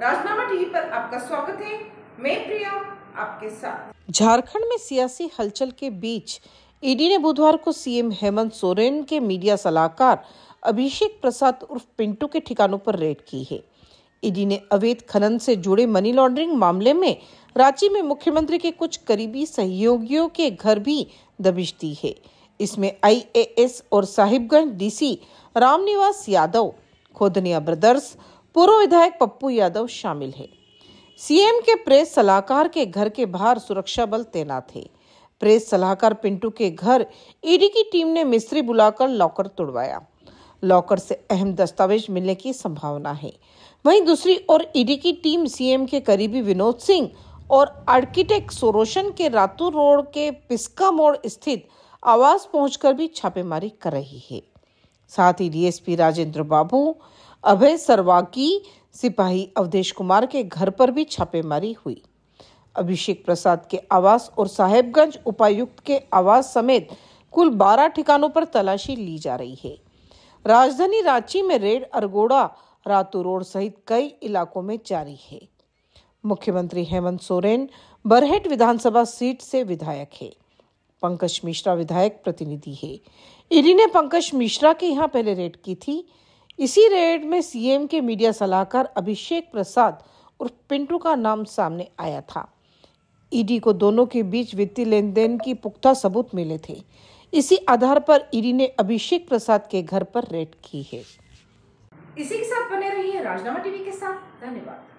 राजनामा TV पर आपका स्वागत है मैं प्रिया आपके साथ झारखंड में सियासी हलचल के बीच ईडी ने बुधवार को सीएम हेमंत सोरेन के मीडिया सलाहकार अभिषेक प्रसाद उर्फ पिंटू के ठिकानों पर रेड की है ईडी ने अवैध खनन से जुड़े मनी लॉन्ड्रिंग मामले में रांची में मुख्यमंत्री के कुछ करीबी सहयोगियों के घर भी दबिश दी है इसमें आईएएस और साहिबगंज डीसी रामनिवास यादव खोदनिया ब्रदर्स पूर्व विधायक पप्पू यादव शामिल है सीएम के प्रेस सलाहकार के घर के बाहर सुरक्षा बल तैनात है प्रेस सलाहकार पिंटू के घर ईडी की टीम ने मिस्त्री बुलाकर लॉकर तोड़वाया लॉकर से अहम दस्तावेज मिलने की संभावना है वहीं दूसरी ओर ईडी की टीम सीएम के करीबी विनोद सिंह और आर्किटेक्ट सोरोशन के रातू रोड के पिस्का मोड़ स्थित आवास पहुंचकर भी छापेमारी कर रही है साथ ही डीएसपी राजेंद्र बाबू अभय सर्वाकी सिपाही अवधेश कुमार के घर पर भी छापेमारी हुई अभिषेक प्रसाद के आवास और साहेबगंज उपायुक्त के आवास समेत कुल 12 ठिकानों पर तलाशी ली जा रही है राजधानी रांची में रेड अरगोड़ा रातू रोड सहित कई इलाकों में जारी है मुख्यमंत्री हेमंत सोरेन बरहेट विधानसभा सीट से विधायक है पंकज मिश्रा विधायक प्रतिनिधि है ईडी ने पंकज मिश्रा के यहाँ पहले रेड की थी इसी रेड में सीएम के मीडिया सलाहकार अभिषेक प्रसाद और पिंटू का नाम सामने आया था ईडी को दोनों के बीच वित्तीय लेन देन की पुख्ता सबूत मिले थे इसी आधार पर ईडी ने अभिषेक प्रसाद के घर पर रेड की है इसी के साथ बने रहिए राजनामा टीवी के साथ धन्यवाद